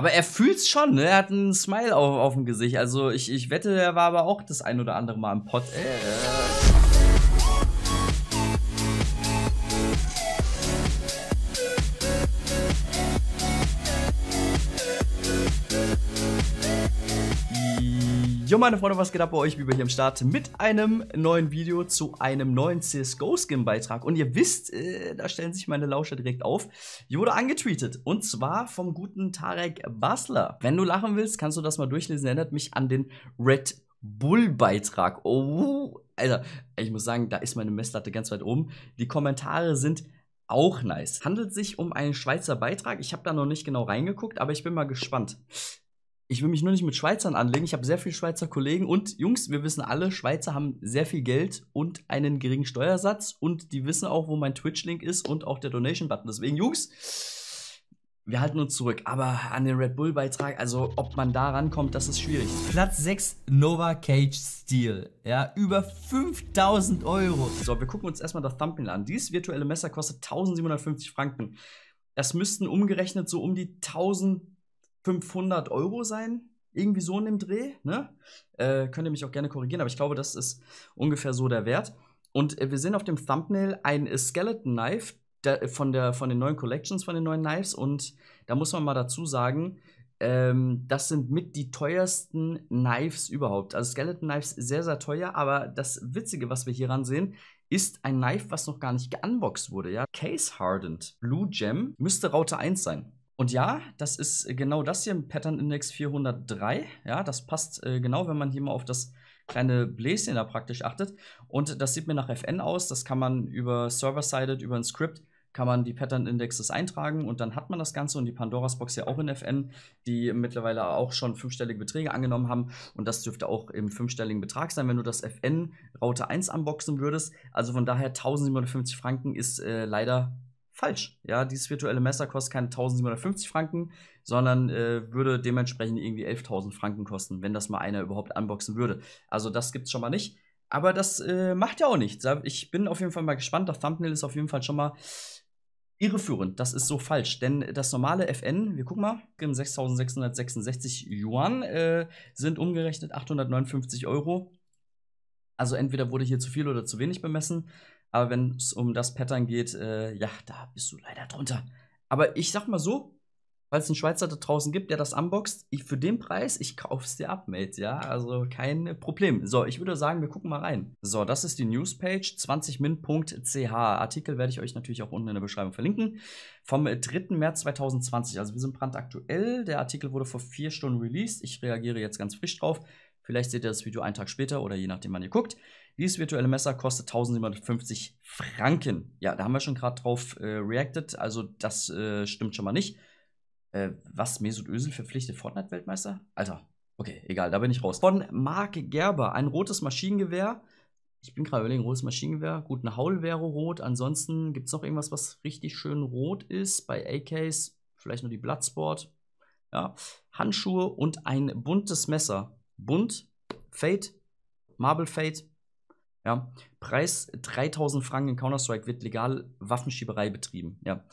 Aber er fühlt's schon, ne? Er hat einen Smile auf, auf dem Gesicht. Also ich, ich wette, er war aber auch das ein oder andere Mal im Pott. Äh, äh. meine Freunde, was geht ab bei euch? Wie wir hier am Start mit einem neuen Video zu einem neuen CSGO-Skin-Beitrag. Und ihr wisst, äh, da stellen sich meine Lauscher direkt auf. Hier wurde angetweetet und zwar vom guten Tarek Basler. Wenn du lachen willst, kannst du das mal durchlesen. Erinnert mich an den Red Bull-Beitrag. Oh, Alter, ich muss sagen, da ist meine Messlatte ganz weit oben. Die Kommentare sind auch nice. Handelt sich um einen Schweizer Beitrag. Ich habe da noch nicht genau reingeguckt, aber ich bin mal gespannt ich will mich nur nicht mit Schweizern anlegen. Ich habe sehr viele Schweizer Kollegen und Jungs, wir wissen alle, Schweizer haben sehr viel Geld und einen geringen Steuersatz und die wissen auch, wo mein Twitch-Link ist und auch der Donation-Button. Deswegen, Jungs, wir halten uns zurück. Aber an den Red Bull-Beitrag, also ob man da rankommt, das ist schwierig. Platz 6, Nova Cage Steel. Ja, über 5000 Euro. So, wir gucken uns erstmal das Thumbnail an. Dieses virtuelle Messer kostet 1750 Franken. Das müssten umgerechnet so um die 1000 500 Euro sein, irgendwie so in dem Dreh. Ne? Äh, könnt ihr mich auch gerne korrigieren, aber ich glaube, das ist ungefähr so der Wert. Und äh, wir sehen auf dem Thumbnail ein äh, Skeleton Knife der, äh, von, der, von den neuen Collections, von den neuen Knives. Und da muss man mal dazu sagen, ähm, das sind mit die teuersten Knives überhaupt. Also Skeleton Knives sehr, sehr teuer, aber das Witzige, was wir hier ran sehen, ist ein Knife, was noch gar nicht geunboxed wurde. Ja? Case Hardened Blue Gem müsste Raute 1 sein. Und ja, das ist äh, genau das hier, Pattern Index 403. Ja, das passt äh, genau, wenn man hier mal auf das kleine Bläschen da praktisch achtet. Und das sieht mir nach FN aus. Das kann man über Server-Sided, über ein Script, kann man die Pattern-Indexes eintragen und dann hat man das Ganze und die Pandoras Box ja auch in FN, die mittlerweile auch schon fünfstellige Beträge angenommen haben und das dürfte auch im fünfstelligen Betrag sein, wenn du das FN Raute 1 unboxen würdest. Also von daher 1750 Franken ist äh, leider falsch. Ja, dieses virtuelle Messer kostet keine 1750 Franken, sondern äh, würde dementsprechend irgendwie 11.000 Franken kosten, wenn das mal einer überhaupt unboxen würde. Also das gibt's schon mal nicht. Aber das äh, macht ja auch nichts. Ich bin auf jeden Fall mal gespannt. Das Thumbnail ist auf jeden Fall schon mal irreführend. Das ist so falsch, denn das normale FN, wir gucken mal, 6666 Yuan äh, sind umgerechnet 859 Euro. Also entweder wurde hier zu viel oder zu wenig bemessen. Aber wenn es um das Pattern geht, äh, ja, da bist du leider drunter. Aber ich sag mal so, falls es einen Schweizer da draußen gibt, der das unboxt, ich, für den Preis, ich kauf's dir ab, Mate, ja, also kein Problem. So, ich würde sagen, wir gucken mal rein. So, das ist die Newspage 20min.ch. Artikel werde ich euch natürlich auch unten in der Beschreibung verlinken. Vom 3. März 2020, also wir sind brandaktuell. Der Artikel wurde vor vier Stunden released. Ich reagiere jetzt ganz frisch drauf. Vielleicht seht ihr das Video einen Tag später oder je nachdem, wann ihr guckt. Dieses virtuelle Messer kostet 1750 Franken. Ja, da haben wir schon gerade drauf äh, reacted, also das äh, stimmt schon mal nicht. Äh, was Mesut Özil verpflichtet Fortnite-Weltmeister? Alter, okay, egal, da bin ich raus. Von Mark Gerber, ein rotes Maschinengewehr. Ich bin gerade überlegen, rotes Maschinengewehr. Gut, eine Haul wäre rot. Ansonsten gibt es noch irgendwas, was richtig schön rot ist. Bei AKs vielleicht nur die Bloodsport. Ja. Handschuhe und ein buntes Messer. Bunt, Fade, Marble Fade. Ja. Preis 3000 Franken in Counter-Strike wird legal Waffenschieberei betrieben. Ja.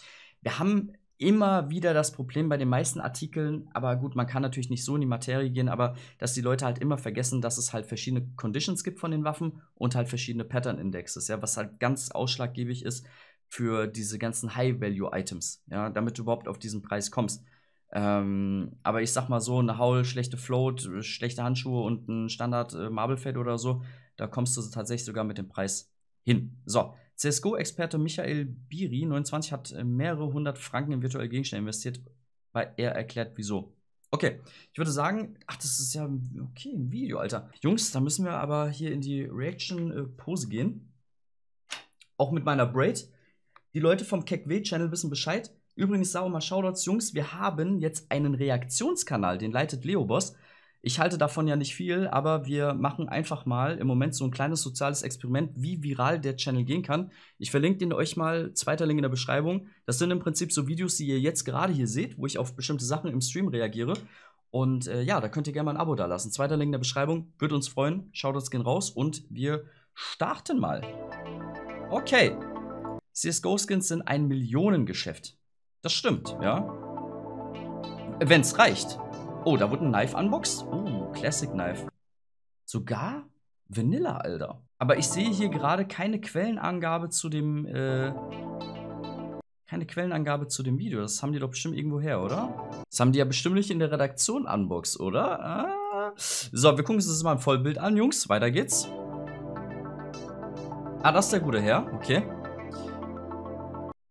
Wir haben immer wieder das Problem bei den meisten Artikeln, aber gut, man kann natürlich nicht so in die Materie gehen, aber dass die Leute halt immer vergessen, dass es halt verschiedene Conditions gibt von den Waffen und halt verschiedene Pattern Indexes, ja, was halt ganz ausschlaggebend ist für diese ganzen High Value Items, ja, damit du überhaupt auf diesen Preis kommst. Ähm, aber ich sag mal so, eine Haul, schlechte Float, äh, schlechte Handschuhe und ein Standard äh, Marbelfeld oder so, da kommst du tatsächlich sogar mit dem Preis hin. So, CSGO-Experte Michael Biri, 29, hat äh, mehrere hundert Franken in virtuelle Gegenstände investiert, weil er erklärt, wieso. Okay, ich würde sagen, ach, das ist ja okay, ein Video, Alter. Jungs, da müssen wir aber hier in die Reaction-Pose äh, gehen. Auch mit meiner Braid. Die Leute vom KekW-Channel wissen Bescheid. Übrigens, Saro, mal Shoutouts, Jungs, wir haben jetzt einen Reaktionskanal, den leitet Leoboss. Ich halte davon ja nicht viel, aber wir machen einfach mal im Moment so ein kleines soziales Experiment, wie viral der Channel gehen kann. Ich verlinke den euch mal, zweiter Link in der Beschreibung. Das sind im Prinzip so Videos, die ihr jetzt gerade hier seht, wo ich auf bestimmte Sachen im Stream reagiere. Und äh, ja, da könnt ihr gerne mal ein Abo da lassen. Zweiter Link in der Beschreibung, würde uns freuen. Shoutouts gehen raus und wir starten mal. Okay. CSGO-Skins sind ein Millionengeschäft. Das stimmt, ja. Wenn es reicht. Oh, da wurde ein Knife unboxed. Uh, Classic Knife. Sogar Vanilla, Alter. Aber ich sehe hier gerade keine Quellenangabe zu dem, äh, keine Quellenangabe zu dem Video. Das haben die doch bestimmt irgendwo her, oder? Das haben die ja bestimmt nicht in der Redaktion unboxed, oder? Ah. So, wir gucken uns das mal im Vollbild an, Jungs. Weiter geht's. Ah, das ist der gute Herr. Okay.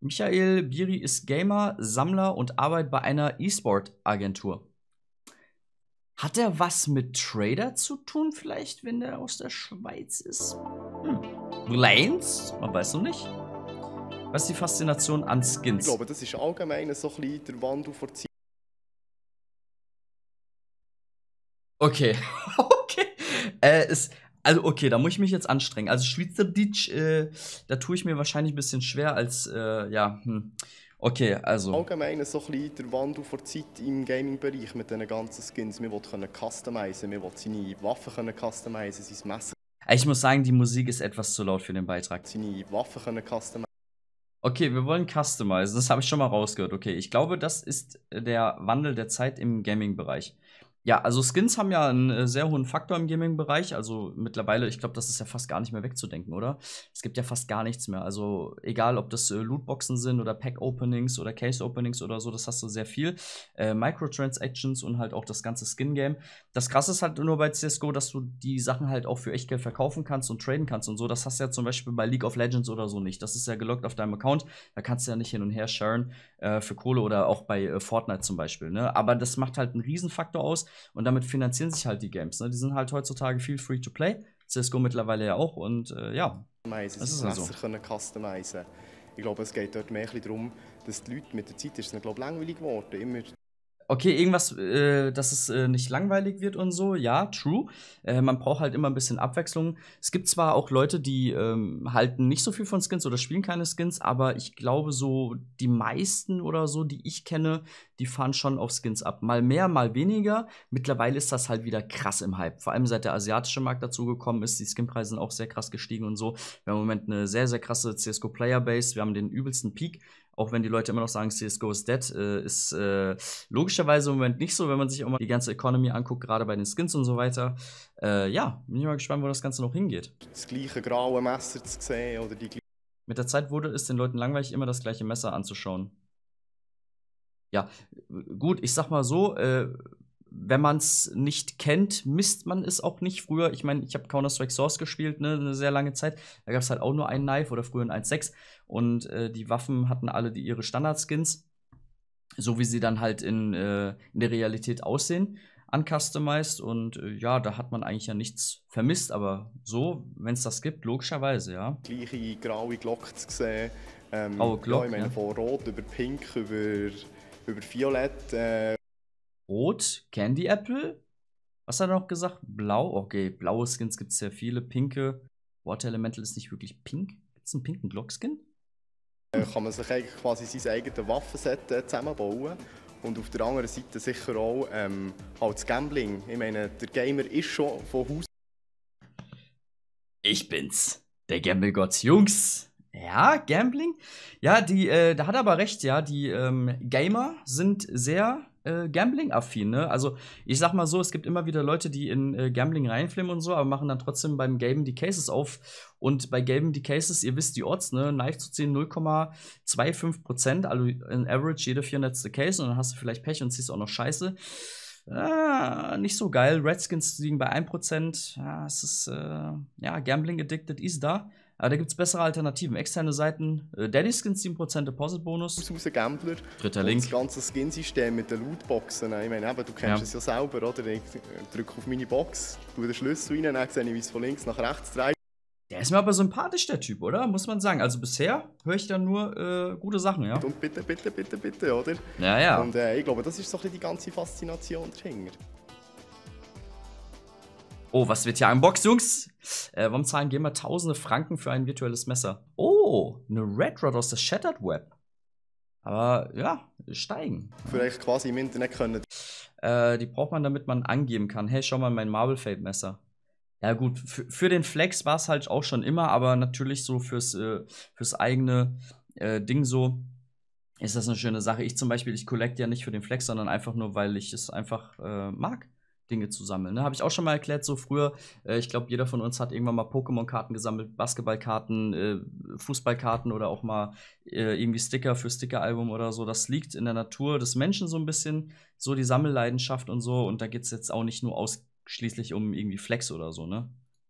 Michael Biri ist Gamer, Sammler und arbeitet bei einer E-Sport-Agentur. Hat er was mit Trader zu tun, vielleicht, wenn der aus der Schweiz ist? Hm. Lanes? Man weiß noch nicht. Was ist die Faszination an Skins? Ich glaube, das ist allgemein so ein bisschen der Wandel vor Zeit. Okay. okay. Äh, es, also, okay, da muss ich mich jetzt anstrengen. Also, Schweizerdeutsch, äh, da tue ich mir wahrscheinlich ein bisschen schwer als, äh, ja, hm. Okay, also. Allgemein so ein bisschen der Wandel vor Zeit im Gaming-Bereich mit diesen ganzen Skins. Wir wollen customizen, wir wollen seine Waffen customizen, sein Messer. Ah, ich muss sagen, die Musik ist etwas zu laut für den Beitrag. Seine Waffen customizen. Okay, wir wollen customizen. Das habe ich schon mal rausgehört. Okay, ich glaube, das ist der Wandel der Zeit im Gaming-Bereich. Ja, also Skins haben ja einen äh, sehr hohen Faktor im Gaming-Bereich. Also mittlerweile, ich glaube, das ist ja fast gar nicht mehr wegzudenken, oder? Es gibt ja fast gar nichts mehr. Also egal, ob das äh, Lootboxen sind oder Pack-Openings oder Case-Openings oder so, das hast du sehr viel. Äh, Microtransactions und halt auch das ganze Skin-Game. Das Krasse ist halt nur bei CSGO, dass du die Sachen halt auch für Echtgeld verkaufen kannst und traden kannst und so. Das hast du ja zum Beispiel bei League of Legends oder so nicht. Das ist ja gelockt auf deinem Account. Da kannst du ja nicht hin und her sharen äh, für Kohle oder auch bei äh, Fortnite zum Beispiel. Ne? Aber das macht halt einen Riesenfaktor aus. Und damit finanzieren sich halt die Games. Ne? Die sind halt heutzutage viel free to play. CSGO mittlerweile ja auch. Und äh, ja, das ist also so. können customizen. Ich glaube, es geht dort mehr darum, dass die Leute mit der Zeit ist es glaube langweilig geworden. Immer okay, irgendwas, äh, dass es äh, nicht langweilig wird und so, ja, true. Äh, man braucht halt immer ein bisschen Abwechslung. Es gibt zwar auch Leute, die ähm, halten nicht so viel von Skins oder spielen keine Skins, aber ich glaube, so die meisten oder so, die ich kenne, die fahren schon auf Skins ab. Mal mehr, mal weniger. Mittlerweile ist das halt wieder krass im Hype. Vor allem seit der asiatische Markt dazugekommen ist, die Skinpreise sind auch sehr krass gestiegen und so. Wir haben im Moment eine sehr, sehr krasse csgo player base Wir haben den übelsten Peak auch wenn die Leute immer noch sagen, CSGO ist dead, äh, ist äh, logischerweise im Moment nicht so, wenn man sich auch mal die ganze Economy anguckt, gerade bei den Skins und so weiter. Äh, ja, bin ich mal gespannt, wo das Ganze noch hingeht. Das gleiche graue Messer zu sehen oder die Mit der Zeit wurde es den Leuten langweilig, immer das gleiche Messer anzuschauen. Ja, gut, ich sag mal so, äh, wenn man es nicht kennt, misst man es auch nicht. Früher, ich meine, ich habe Counter-Strike Source gespielt, ne, eine sehr lange Zeit. Da gab es halt auch nur einen Knife oder früher ein 1.6. Und äh, die Waffen hatten alle die, ihre Standard-Skins, so wie sie dann halt in, äh, in der Realität aussehen, uncustomized. Und äh, ja, da hat man eigentlich ja nichts vermisst. Aber so, wenn es das gibt, logischerweise, ja. Gleiche graue Glocke zu sehen. Ähm, oh, Glock, ja, ich meine, ja. von Rot über Pink über über Violett äh, Rot, Candy Apple. Was hat er noch gesagt? Blau, okay, blaue Skins gibt es sehr viele. Pinke. Water Elemental ist nicht wirklich pink. Gibt es einen pinken Glockskin? Äh, kann man sich eigentlich quasi sein eigenes Waffenset äh, zusammenbauen und auf der anderen Seite sicher auch ähm, halt das Gambling. Ich meine, der Gamer ist schon von Haus. Ich bin's, der Gamblegott, Jungs, ja, Gambling? Ja, die, äh, da hat er aber recht, ja, die ähm, Gamer sind sehr äh, Gambling-affin. Ne? Also ich sag mal so, es gibt immer wieder Leute, die in äh, Gambling reinflimmen und so, aber machen dann trotzdem beim Gamen die Cases auf. Und bei Gamen die Cases, ihr wisst die Odds, ne? Knife zu ziehen 0,25 Prozent, also in Average jede 400. Case und dann hast du vielleicht Pech und ziehst auch noch Scheiße. Ah, nicht so geil. Redskins liegen bei 1%. Ja, ah, es ist, äh, ja, Gambling Addicted ist da. Aber da gibt es bessere Alternativen. Externe Seiten, äh, Daddy Skins 7% Deposit Bonus. Aus Gambler. Dritter Link. Das ganze Skinsystem mit den Lootboxen. Ich meine, eben, du kennst ja. es ja selber, oder? Ich äh, drücke auf meine Box, tue den Schlüssel rein, dann sehe ich, wie es von links nach rechts dreht. Der ist mir aber sympathisch, der Typ, oder? Muss man sagen. Also bisher höre ich da nur äh, gute Sachen, ja. Und bitte, bitte, bitte, bitte, oder? Ja, ja. Und äh, ich glaube, das ist so ein bisschen die ganze Faszination dahinter. Oh, was wird hier unboxed, Jungs? Äh, warum zahlen Gamer tausende Franken für ein virtuelles Messer? Oh, eine Red Rod aus der Shattered Web. Aber ja, steigen. Vielleicht quasi im Internet können. Äh, die braucht man, damit man angeben kann. Hey, schau mal, mein Marble Fade Messer. Ja gut, für, den Flex war es halt auch schon immer, aber natürlich so fürs, äh, fürs eigene äh, Ding so ist das eine schöne Sache. Ich zum Beispiel, ich collecte ja nicht für den Flex, sondern einfach nur, weil ich es einfach äh, mag. Dinge zu sammeln. Ne? Habe ich auch schon mal erklärt, so früher. Äh, ich glaube, jeder von uns hat irgendwann mal Pokémon-Karten gesammelt, Basketballkarten, äh, Fußballkarten oder auch mal äh, irgendwie Sticker für Stickeralbum oder so. Das liegt in der Natur des Menschen so ein bisschen, so die Sammelleidenschaft und so. Und da geht es jetzt auch nicht nur ausschließlich um irgendwie Flex oder so, ne?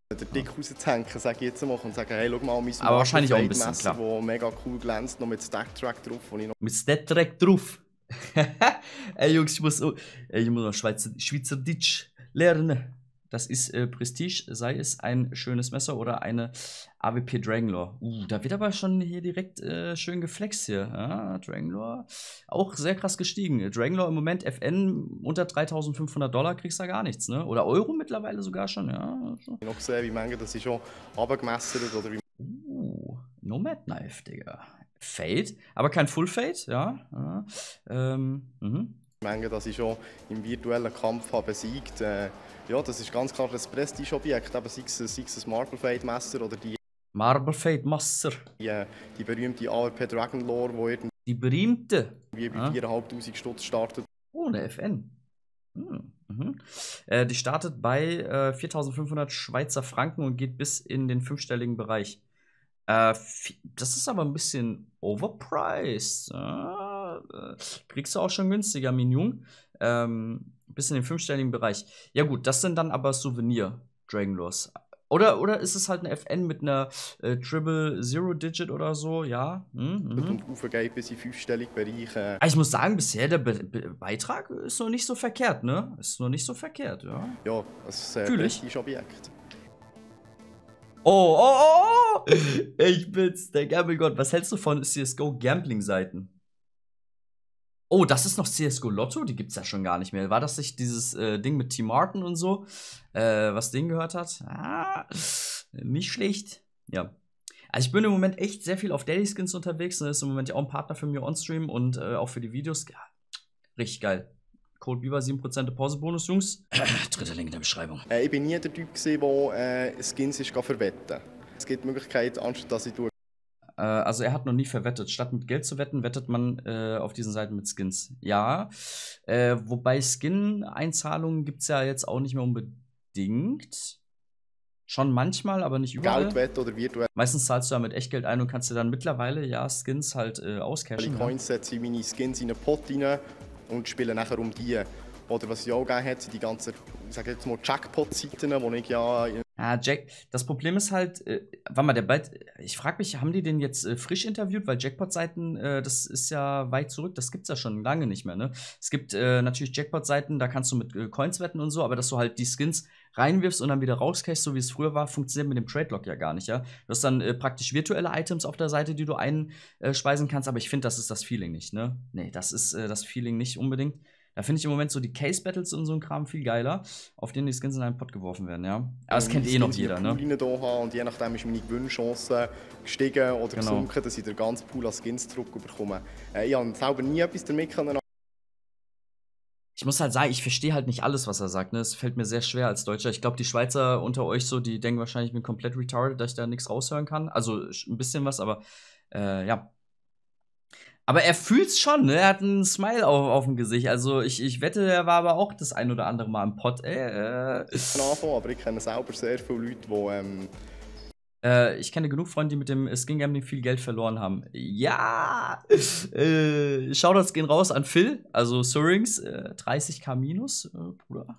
Also der Blick ja. rauszuhängen, sage ich jetzt mal, und sage, hey, schau mal, mein Aber wahrscheinlich auch ein bisschen, klar. wo mega cool glänzt, noch mit Stack-Track drauf. Mit Stack-Track drauf? Ey Jungs, ich muss, oh, ich muss noch Schweizer, Schweizerdeutsch lernen. Das ist äh, Prestige, sei es ein schönes Messer oder eine AWP Dragonlore. Uh, da wird aber schon hier direkt äh, schön geflext hier. Ah, Dragonlore auch sehr krass gestiegen. Dragonlore im Moment FN unter 3500 Dollar kriegst du da gar nichts, ne? Oder Euro mittlerweile sogar schon, ja. Noch sehr, wie manche das ist schon abgemessen oder wie. Uh, Nomad Knife, Digga. Fade, aber kein Full Fade, ja. Ähm, mhm. Ich meine, dass ich schon im virtuellen Kampf habe besiegt. Äh, ja, das ist ganz klar ein Prestige-Objekt, aber sei es, sei es ein Marble Fade Messer oder die. Marble Fade Messer. Die, äh, die berühmte ARP Dragon Lore, wo irgendwie. Die berühmte. Wie bei ja. 4.500 Stutz startet. Ohne FN. Hm. Mhm. Äh, die startet bei äh, 4.500 Schweizer Franken und geht bis in den fünfstelligen Bereich. Äh, das ist aber ein bisschen overpriced. Ah, kriegst du auch schon günstiger, Minion. Ähm, bis in den fünfstelligen Bereich. Ja, gut, das sind dann aber Souvenir Dragon Lords. Oder, oder ist es halt eine FN mit einer äh, Triple Zero Digit oder so? Ja. Hm, mhm, und aufgeht bis in fünfstellig Bereich. Äh. Ah, ich muss sagen, bisher der Be Be Beitrag ist noch nicht so verkehrt, ne? Ist noch nicht so verkehrt, ja. Ja, das äh, ist äh, Objekt. Oh oh, oh, oh, oh! Ich bin's, der Gamble Gott. Was hältst du von CSGO Gambling-Seiten? Oh, das ist noch CSGO Lotto, die gibt's ja schon gar nicht mehr. War das nicht dieses äh, Ding mit Team Martin und so, äh, was den gehört hat? Ah, nicht schlecht. Ja. Also ich bin im Moment echt sehr viel auf Daily Skins unterwegs. Und ne? das ist im Moment ja auch ein Partner für mir on Stream und äh, auch für die Videos. Ja, richtig geil. Code Beaver 7% Deposit-Bonus, Jungs. Dritter Link in der Beschreibung. Äh, ich bin nie der Typ, gewesen, der äh, Skins ist verwetten Es gibt die Möglichkeit, anstatt dass ich tue. Äh, also er hat noch nie verwettet. Statt mit Geld zu wetten, wettet man äh, auf diesen Seiten mit Skins. Ja, äh, wobei Skin-Einzahlungen gibt es ja jetzt auch nicht mehr unbedingt. Schon manchmal, aber nicht überall. Geldwett oder virtuell. Meistens zahlst du ja mit Echtgeld ein und kannst dir dann mittlerweile ja Skins halt äh, auscashen. Ich ne? coins setze ich meine Skins in einen Pot rein und spielen nachher um die. Oder was es ja auch gegeben hat, sind die ganzen ich sage jetzt mal Jackpot-Seiten, die ich ja ja, Jack, das Problem ist halt, äh, warte mal, der bald, ich frage mich, haben die den jetzt äh, frisch interviewt? Weil Jackpot-Seiten, äh, das ist ja weit zurück, das gibt's ja schon lange nicht mehr, ne? Es gibt äh, natürlich Jackpot-Seiten, da kannst du mit äh, Coins wetten und so, aber dass du halt die Skins reinwirfst und dann wieder rauskriegst, so wie es früher war, funktioniert mit dem trade lock ja gar nicht, ja? Du hast dann äh, praktisch virtuelle Items auf der Seite, die du einspeisen äh, kannst, aber ich finde, das ist das Feeling nicht, ne? Nee, das ist äh, das Feeling nicht unbedingt. Da finde ich im Moment so die Case-Battles und so ein Kram viel geiler, auf denen die Skins in einen Pott geworfen werden, ja. Aber das ähm, kennt eh noch jeder, ne? Rein da haben und je nachdem ist meine Gewinnchance gestiegen oder genau. gesunken, dass ich den ganzen Pool an Skins zurückbekomme. Äh, ich habe selber nie etwas damit können ich muss halt sagen, ich verstehe halt nicht alles, was er sagt. Ne? Es fällt mir sehr schwer als Deutscher. Ich glaube, die Schweizer unter euch so, die denken wahrscheinlich, ich bin komplett retarded, dass ich da nichts raushören kann. Also ein bisschen was, aber äh, ja, aber er fühlt's schon, ne? Er hat einen Smile auf, auf dem Gesicht. Also ich, ich wette, er war aber auch das ein oder andere Mal im Pott. Ey, äh. Ich kann anfangen, aber ich kenne selber sehr viele Leute, die. Ähm äh, ich kenne genug Freunde, die mit dem Skin Gambling viel Geld verloren haben. Ja! Äh, Shoutouts gehen raus an Phil, also Surings, äh, 30k minus, äh, Bruder.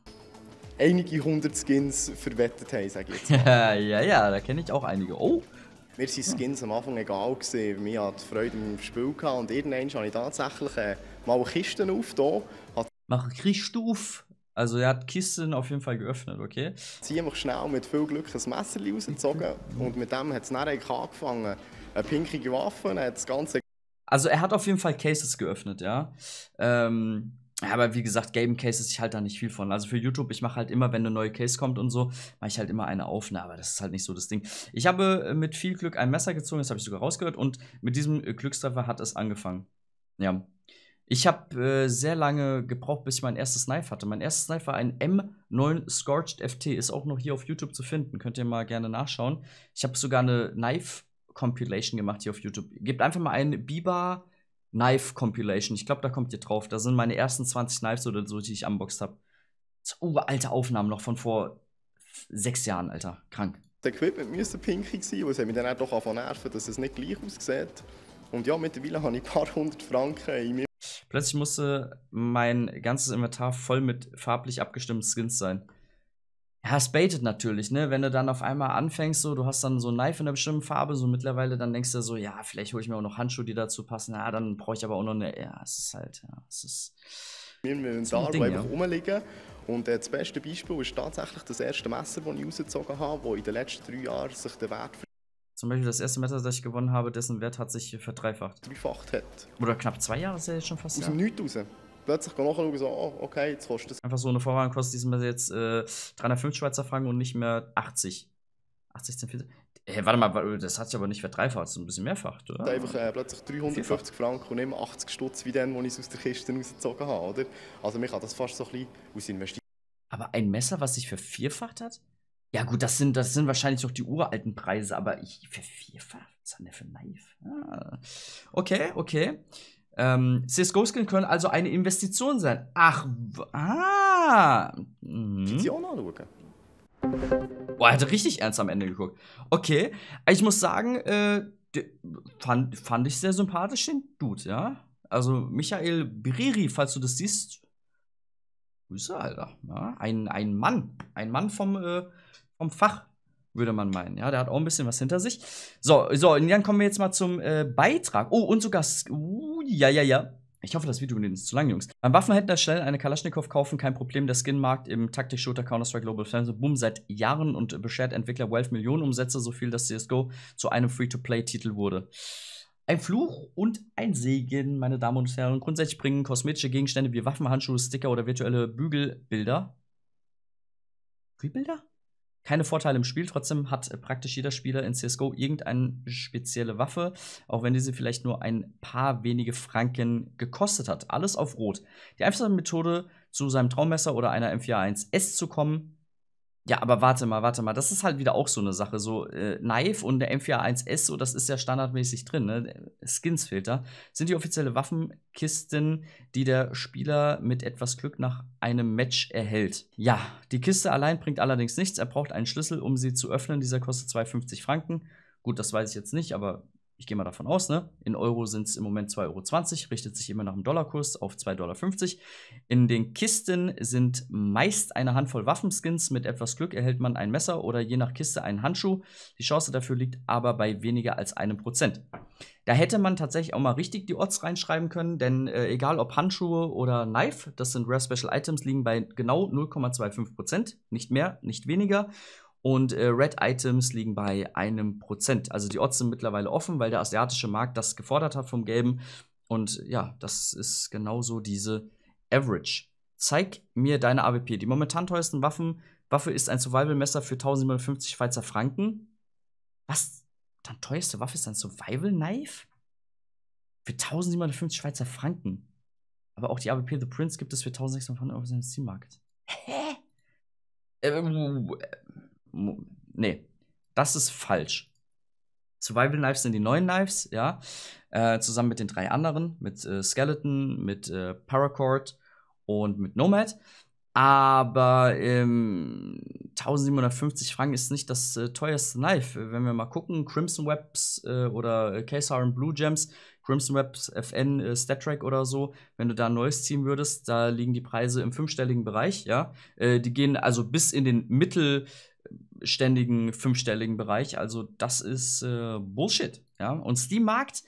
Einige hundert Skins verwettet haben, sag ich jetzt. ja, ja, da kenne ich auch einige. Oh! Mir waren Skins am Anfang egal. Gewesen. Mir hat Freude im Spiel gehabt. Und irgendwann habe ich tatsächlich äh, mal eine Kiste aufgetan. Mach Kiste auf? Also er hat Kisten auf jeden Fall geöffnet, okay? Ziemlich schnell mit viel Glück ein Messer rausgezogen. und mit dem hat es dann angefangen. Eine pinkige Waffe, hat das ganze... Also er hat auf jeden Fall Cases geöffnet, ja. Ähm, aber wie gesagt, Game Cases, ich halt da nicht viel von. Also für YouTube, ich mache halt immer, wenn eine neue Case kommt und so, mache ich halt immer eine Aufnahme. aber das ist halt nicht so das Ding. Ich habe äh, mit viel Glück ein Messer gezogen, das habe ich sogar rausgehört. Und mit diesem äh, Glückstreffer hat es angefangen. Ja. Ich habe äh, sehr lange gebraucht, bis ich mein erstes Knife hatte. Mein erstes Knife war ein M9 Scorched FT. Ist auch noch hier auf YouTube zu finden. Könnt ihr mal gerne nachschauen. Ich habe sogar eine Knife Compilation gemacht hier auf YouTube. Gebt einfach mal einen Biber Knife Compilation. Ich glaube, da kommt ihr drauf. Da sind meine ersten 20 Knives oder so, die ich unboxed habe. Uralte Aufnahmen noch von vor sechs Jahren, Alter. Krank. Das Equipment müsste pinkig sein, weil es hat mich dann auch doch angefangen nerven, dass es nicht gleich aussieht. Und ja, mittlerweile habe ich ein paar hundert Franken in mir. Plötzlich musste mein ganzes Inventar voll mit farblich abgestimmten Skins sein ja, spätet natürlich, ne? Wenn du dann auf einmal anfängst, so, du hast dann so ein Knife in einer bestimmten Farbe, so mittlerweile, dann denkst du so, ja, vielleicht hole ich mir auch noch Handschuhe, die dazu passen, ja, dann brauche ich aber auch noch eine, ja, es ist halt, ja, es ist. Wir müssen das Arm einfach ja. umlegen. Und äh, das beste Beispiel ist tatsächlich das erste Messer, das ich rausgezogen habe, das in den letzten drei Jahren sich der Wert zum Beispiel das erste Messer, das ich gewonnen habe, dessen Wert hat sich verdreifacht. Dreifacht hat. Oder knapp zwei Jahre ist ja jetzt schon fast. Aus dem ja. Nichts raus plötzlich nachschauen, so, oh, okay, jetzt kostet es. Einfach so eine Vorwahl kostet diesmal jetzt äh, 305 Schweizer Franken und nicht mehr 80. 80, 10, 40. Hey, warte mal, das hat sich aber nicht verdreifacht, so ein bisschen mehrfach, oder? Einfach äh, plötzlich 350 Franken und nicht mehr 80 Stutz wie den, den ich aus der Kiste rausgezogen habe, oder? Also mich hat das fast so ein bisschen ausinvestiert. Aber ein Messer, was sich vervierfacht hat? Ja gut, das sind, das sind wahrscheinlich noch die uralten Preise, aber ich vervierfacht? Was hat denn der für ein Knife? Ah. Okay, okay. Ähm, CSGO-Skin können also eine Investition sein. Ach, ah. Mhm. Boah, er hat richtig ernst am Ende geguckt. Okay, ich muss sagen, äh, fand, fand ich sehr sympathisch den Dude, ja. Also Michael Breri, falls du das siehst, Grüße, Alter. Ja, ein, ein Mann, ein Mann vom, äh, vom Fach würde man meinen. Ja, der hat auch ein bisschen was hinter sich. So, so, und dann kommen wir jetzt mal zum äh, Beitrag. Oh, und sogar. Uh, ja, ja, ja. Ich hoffe, das Video ist zu lang, Jungs. Beim Waffenhändler schnell eine Kalaschnikow kaufen, kein Problem. Der Skinmarkt im Taktik-Shooter Counter-Strike Global Offensive boom seit Jahren und beschert Entwickler 12 Millionen Umsätze, so viel, dass CSGO zu einem Free-to-Play-Titel wurde. Ein Fluch und ein Segen, meine Damen und Herren. Grundsätzlich bringen kosmetische Gegenstände wie Waffen, Handschuhe, Sticker oder virtuelle Bügelbilder. Bügelbilder? keine Vorteile im Spiel, trotzdem hat äh, praktisch jeder Spieler in CSGO irgendeine spezielle Waffe, auch wenn diese vielleicht nur ein paar wenige Franken gekostet hat. Alles auf Rot. Die einfachste Methode, zu seinem Traummesser oder einer M4A1S zu kommen, ja, aber warte mal, warte mal. Das ist halt wieder auch so eine Sache. So, äh, Knife und der M4A1S, so, das ist ja standardmäßig drin, ne? Skinsfilter sind die offizielle Waffenkisten, die der Spieler mit etwas Glück nach einem Match erhält. Ja, die Kiste allein bringt allerdings nichts. Er braucht einen Schlüssel, um sie zu öffnen. Dieser kostet 2,50 Franken. Gut, das weiß ich jetzt nicht, aber ich gehe mal davon aus, ne? In Euro sind es im Moment 2,20 Euro, richtet sich immer nach dem Dollarkurs auf 2,50 Dollar. In den Kisten sind meist eine Handvoll Waffenskins. Mit etwas Glück erhält man ein Messer oder je nach Kiste einen Handschuh. Die Chance dafür liegt aber bei weniger als einem Prozent. Da hätte man tatsächlich auch mal richtig die Odds reinschreiben können, denn äh, egal ob Handschuhe oder Knife, das sind Rare Special Items, liegen bei genau 0,25 Prozent. Nicht mehr, nicht weniger und äh, Red Items liegen bei einem Prozent. Also die Odds sind mittlerweile offen, weil der asiatische Markt das gefordert hat vom Gelben. Und ja, das ist genauso diese Average. Zeig mir deine AWP. Die momentan teuersten Waffen. Waffe ist ein Survival-Messer für 1750 Schweizer Franken. Was? Deine teuerste Waffe ist ein Survival-Knife? Für 1750 Schweizer Franken. Aber auch die AWP The Prince gibt es für 1600 Euro im Steam-Markt. Hä? Ähm, nee, das ist falsch. Survival Knives sind die neuen Knives, ja, äh, zusammen mit den drei anderen, mit äh, Skeleton, mit äh, Paracord und mit Nomad. Aber ähm, 1750 Franken ist nicht das äh, teuerste Knife. Wenn wir mal gucken, Crimson Webs äh, oder äh, KSR und Blue Gems, Crimson Webs FN, äh, StatTrack oder so, wenn du da ein neues ziehen würdest, da liegen die Preise im fünfstelligen Bereich, ja. Äh, die gehen also bis in den Mittel, ständigen fünfstelligen Bereich. Also das ist äh, Bullshit. Ja? Und Steam Markt,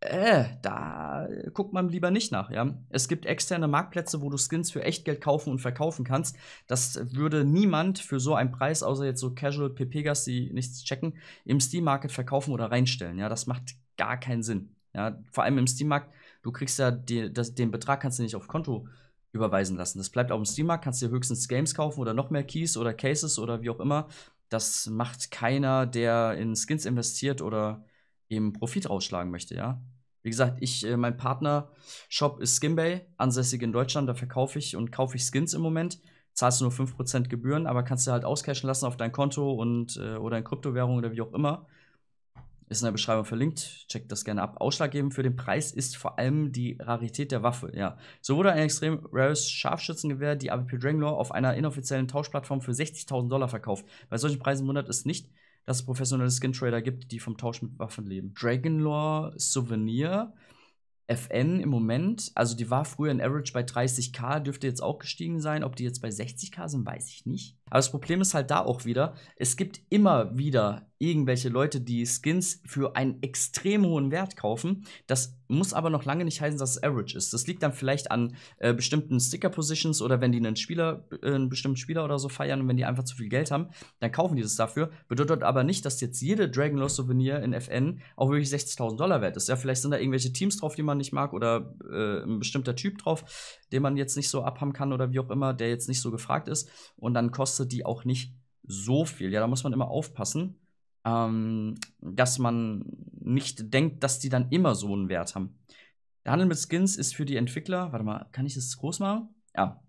äh, da guckt man lieber nicht nach. Ja? Es gibt externe Marktplätze, wo du Skins für Echtgeld kaufen und verkaufen kannst. Das würde niemand für so einen Preis, außer jetzt so Casual PPGas, die nichts checken, im Steam Market verkaufen oder reinstellen. Ja, das macht gar keinen Sinn. Ja, vor allem im Steam Markt, du kriegst ja die, das, den Betrag kannst du nicht auf Konto äh, überweisen lassen. Das bleibt auf dem Steam kannst dir höchstens Games kaufen oder noch mehr Keys oder Cases oder wie auch immer. Das macht keiner, der in Skins investiert oder eben Profit rausschlagen möchte, ja. Wie gesagt, ich, äh, mein Partner-Shop ist Skinbay, ansässig in Deutschland, da verkaufe ich und kaufe ich Skins im Moment. Zahlst du nur 5% Gebühren, aber kannst du halt auscashen lassen auf dein Konto und äh, oder in Kryptowährung oder wie auch immer. Ist in der Beschreibung verlinkt. Checkt das gerne ab. Ausschlaggebend für den Preis ist vor allem die Rarität der Waffe. Ja. So wurde ein extrem rares Scharfschützengewehr, die AWP Dranglor, auf einer inoffiziellen Tauschplattform für 60.000 Dollar verkauft. Bei solchen Preisen wundert es nicht, dass es professionelle Skin-Trader gibt, die vom Tausch mit Waffen leben. Dragonlore Souvenir. FN im Moment, also die war früher in Average bei 30k, dürfte jetzt auch gestiegen sein. Ob die jetzt bei 60k sind, weiß ich nicht. Aber das Problem ist halt da auch wieder, es gibt immer wieder irgendwelche Leute, die Skins für einen extrem hohen Wert kaufen. Das muss aber noch lange nicht heißen, dass es Average ist. Das liegt dann vielleicht an äh, bestimmten Sticker-Positions oder wenn die einen Spieler, äh, einen bestimmten Spieler oder so feiern und wenn die einfach zu viel Geld haben, dann kaufen die das dafür. Bedeutet aber nicht, dass jetzt jede Dragon Lore Souvenir in FN auch wirklich 60.000 Dollar wert ist. Ja, vielleicht sind da irgendwelche Teams drauf, die man nicht mag oder äh, ein bestimmter Typ drauf, den man jetzt nicht so abhaben kann oder wie auch immer, der jetzt nicht so gefragt ist. Und dann kostet die auch nicht so viel. Ja, da muss man immer aufpassen ähm, dass man nicht denkt, dass die dann immer so einen Wert haben. Der Handel mit Skins ist für die Entwickler, warte mal, kann ich das groß machen? Ja.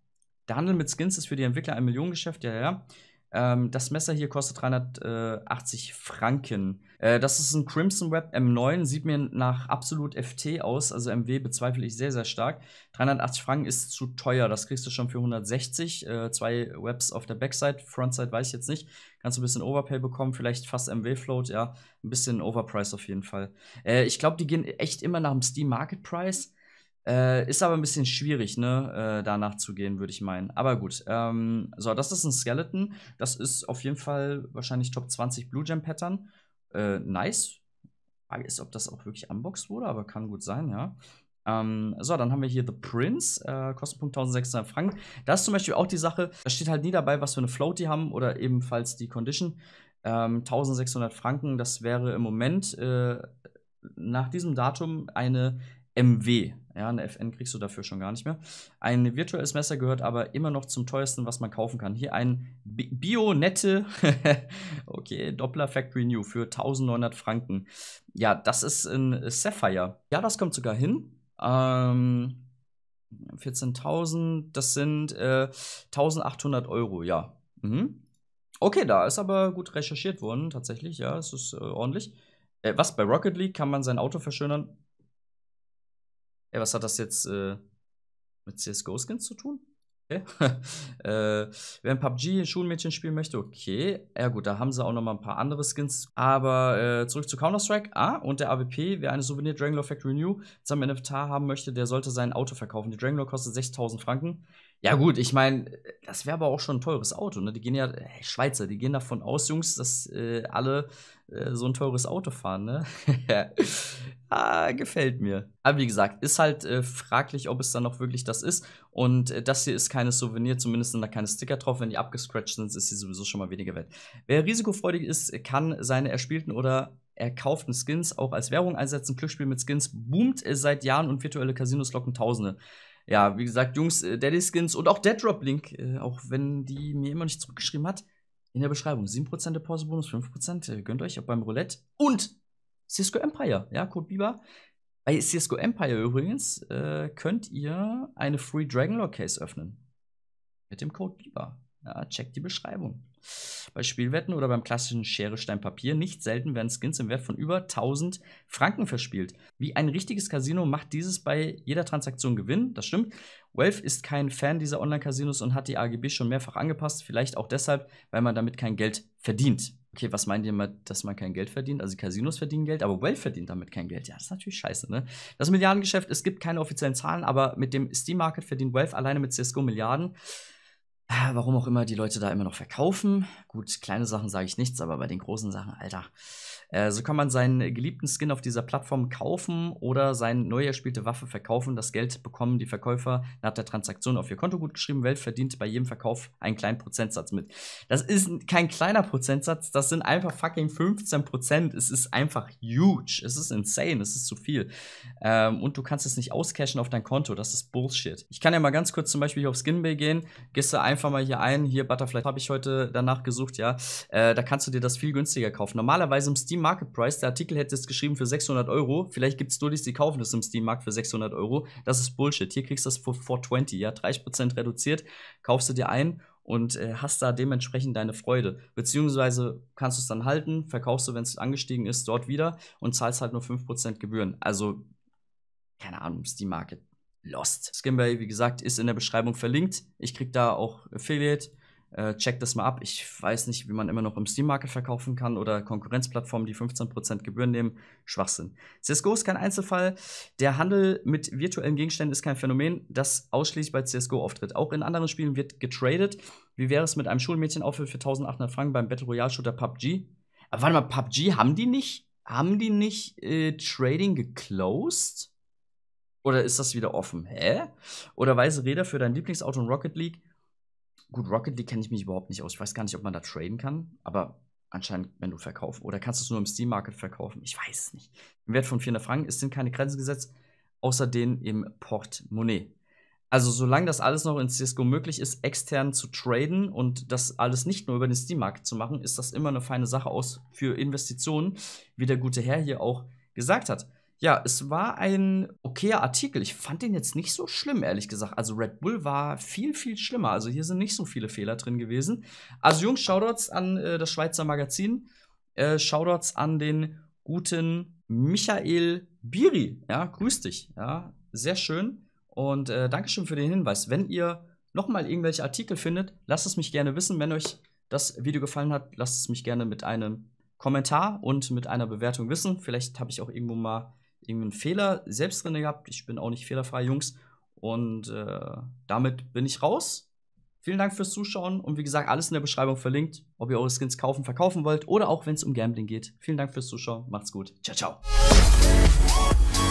Der Handel mit Skins ist für die Entwickler ein Millionengeschäft, ja, ja. Ähm, das Messer hier kostet 380 äh, Franken. Äh, das ist ein Crimson Web M9, sieht mir nach absolut FT aus, also MW bezweifle ich sehr, sehr stark. 380 Franken ist zu teuer, das kriegst du schon für 160. Äh, zwei Webs auf der Backside, Frontside weiß ich jetzt nicht. Kannst du ein bisschen Overpay bekommen, vielleicht fast MW Float, ja. Ein bisschen Overprice auf jeden Fall. Äh, ich glaube, die gehen echt immer nach dem Steam Market Price. Äh, ist aber ein bisschen schwierig, ne, äh, danach zu würde ich meinen. Aber gut. Ähm, so, das ist ein Skeleton. Das ist auf jeden Fall wahrscheinlich Top 20 Blue Jam Pattern. Äh, nice. Frage ist, ob das auch wirklich unboxed wurde, aber kann gut sein, ja. Ähm, so, dann haben wir hier The Prince, äh, Kostenpunkt 1600 Franken. Das ist zum Beispiel auch die Sache, da steht halt nie dabei, was für eine Float die haben oder ebenfalls die Condition. Ähm, 1600 Franken, das wäre im Moment äh, nach diesem Datum eine MW. Ja, eine FN kriegst du dafür schon gar nicht mehr. Ein virtuelles Messer gehört aber immer noch zum teuersten, was man kaufen kann. Hier ein Bionette, okay, Doppler Factory New für 1900 Franken. Ja, das ist ein Sapphire. Ja, das kommt sogar hin. Ähm, 14.000, das sind äh, 1800 Euro, ja. Mhm. Okay, da ist aber gut recherchiert worden, tatsächlich, ja, es ist äh, ordentlich. Äh, was, bei Rocket League kann man sein Auto verschönern? Ey, was hat das jetzt äh, mit CSGO-Skins zu tun? Okay. äh, wenn PUBG ein Schulmädchen spielen möchte, okay. Ja gut, da haben sie auch nochmal ein paar andere Skins. Aber äh, zurück zu Counter-Strike. Ah, und der AWP, wer eine Souvenir Dragonlore Factory New zusammen mit NFT haben möchte, der sollte sein Auto verkaufen. Die Dragonlore kostet 6000 Franken. Ja gut, ich meine, das wäre aber auch schon ein teures Auto. Ne? Die gehen ja, hey, äh, Schweizer, die gehen davon aus, Jungs, dass äh, alle äh, so ein teures Auto fahren. Ne? Ah, gefällt mir. Aber wie gesagt, ist halt äh, fraglich, ob es dann noch wirklich das ist. Und äh, das hier ist keine Souvenir, zumindest sind da keine Sticker drauf. Wenn die abgescratcht sind, ist sie sowieso schon mal weniger wert. Wer risikofreudig ist, kann seine erspielten oder erkauften Skins auch als Währung einsetzen. Glücksspiel mit Skins boomt äh, seit Jahren und virtuelle Casinos locken Tausende. Ja, wie gesagt, Jungs, äh, Daddy Skins und auch Dead Drop Link, äh, auch wenn die mir immer nicht zurückgeschrieben hat, in der Beschreibung. 7% der Pause-Bonus, 5%. Gönnt euch auch beim Roulette. Und Cisco Empire, ja, Code Bieber. Bei Cisco Empire übrigens äh, könnt ihr eine Free Dragon Lore Case öffnen. Mit dem Code Bieber. Ja, checkt die Beschreibung. Bei Spielwetten oder beim klassischen Schere, Stein, Papier nicht selten werden Skins im Wert von über 1000 Franken verspielt. Wie ein richtiges Casino macht dieses bei jeder Transaktion Gewinn, das stimmt. Wealth ist kein Fan dieser Online-Casinos und hat die AGB schon mehrfach angepasst, vielleicht auch deshalb, weil man damit kein Geld verdient okay, was meint ihr mit, dass man kein Geld verdient? Also Casinos verdienen Geld, aber Valve verdient damit kein Geld. Ja, das ist natürlich scheiße, ne? Das Milliardengeschäft, es gibt keine offiziellen Zahlen, aber mit dem Steam Market verdient Wealth alleine mit Cisco Milliarden. Warum auch immer die Leute da immer noch verkaufen. Gut, kleine Sachen sage ich nichts, aber bei den großen Sachen, Alter, äh, so kann man seinen geliebten Skin auf dieser Plattform kaufen oder seine neu erspielte Waffe verkaufen. Das Geld bekommen die Verkäufer nach der Transaktion auf ihr Konto gut geschrieben. Welt verdient bei jedem Verkauf einen kleinen Prozentsatz mit. Das ist kein kleiner Prozentsatz, das sind einfach fucking 15 Prozent. Es ist einfach huge. Es ist insane. Es ist zu viel. Ähm, und du kannst es nicht auscashen auf dein Konto. Das ist Bullshit. Ich kann ja mal ganz kurz zum Beispiel hier auf Skinbay gehen. Gehst du einfach mal hier ein. Hier Butterfly habe ich heute danach gesucht, ja. Äh, da kannst du dir das viel günstiger kaufen. Normalerweise im Steam Market Price, der Artikel hätte es geschrieben für 600 Euro, vielleicht gibt es Dullis, die kaufen das im Steam Markt für 600 Euro, das ist Bullshit. Hier kriegst du das für 420, ja, 30% reduziert, kaufst du dir ein und äh, hast da dementsprechend deine Freude. Beziehungsweise kannst du es dann halten, verkaufst du, wenn es angestiegen ist, dort wieder und zahlst halt nur 5% Gebühren. Also, keine Ahnung, Steam Market. Lost. Skinbay, wie gesagt, ist in der Beschreibung verlinkt. Ich krieg da auch Affiliate äh, check das mal ab. Ich weiß nicht, wie man immer noch im Steam Market verkaufen kann oder Konkurrenzplattformen, die 15% Gebühren nehmen. Schwachsinn. CSGO ist kein Einzelfall. Der Handel mit virtuellen Gegenständen ist kein Phänomen, das ausschließlich bei CSGO auftritt. Auch in anderen Spielen wird getradet. Wie wäre es mit einem Schulmädchenaufhör für 1800 Franken beim Battle Royale Shooter PUBG? Aber warte mal, PUBG haben die nicht? Haben die nicht äh, Trading geclosed? Oder ist das wieder offen? Hä? Oder weise Räder für dein Lieblingsauto in Rocket League? Gut, Rocket League kenne ich mich überhaupt nicht aus. Ich weiß gar nicht, ob man da traden kann, aber anscheinend, wenn du verkaufst. Oder kannst du es nur im Steam Market verkaufen? Ich weiß es nicht. Im Wert von 400 Franken ist sind keine Grenzen gesetzt, außer denen im Portemonnaie. Also, solange das alles noch in Cisco möglich ist, extern zu traden und das alles nicht nur über den Steam Market zu machen, ist das immer eine feine Sache aus für Investitionen, wie der gute Herr hier auch gesagt hat. Ja, es war ein okayer Artikel. Ich fand den jetzt nicht so schlimm, ehrlich gesagt. Also Red Bull war viel, viel schlimmer. Also hier sind nicht so viele Fehler drin gewesen. Also Jungs, Shoutouts an äh, das Schweizer Magazin. Äh, Shoutouts an den guten Michael Biri. Ja, grüß dich. Ja, sehr schön. Und äh, Dankeschön für den Hinweis. Wenn ihr nochmal irgendwelche Artikel findet, lasst es mich gerne wissen. Wenn euch das Video gefallen hat, lasst es mich gerne mit einem Kommentar und mit einer Bewertung wissen. Vielleicht habe ich auch irgendwo mal irgendwie einen Fehler selbst drin gehabt. Ich bin auch nicht fehlerfrei, Jungs. Und äh, damit bin ich raus. Vielen Dank fürs Zuschauen und wie gesagt, alles in der Beschreibung verlinkt, ob ihr eure Skins kaufen, verkaufen wollt oder auch wenn es um Gambling geht. Vielen Dank fürs Zuschauen, macht's gut, ciao, ciao.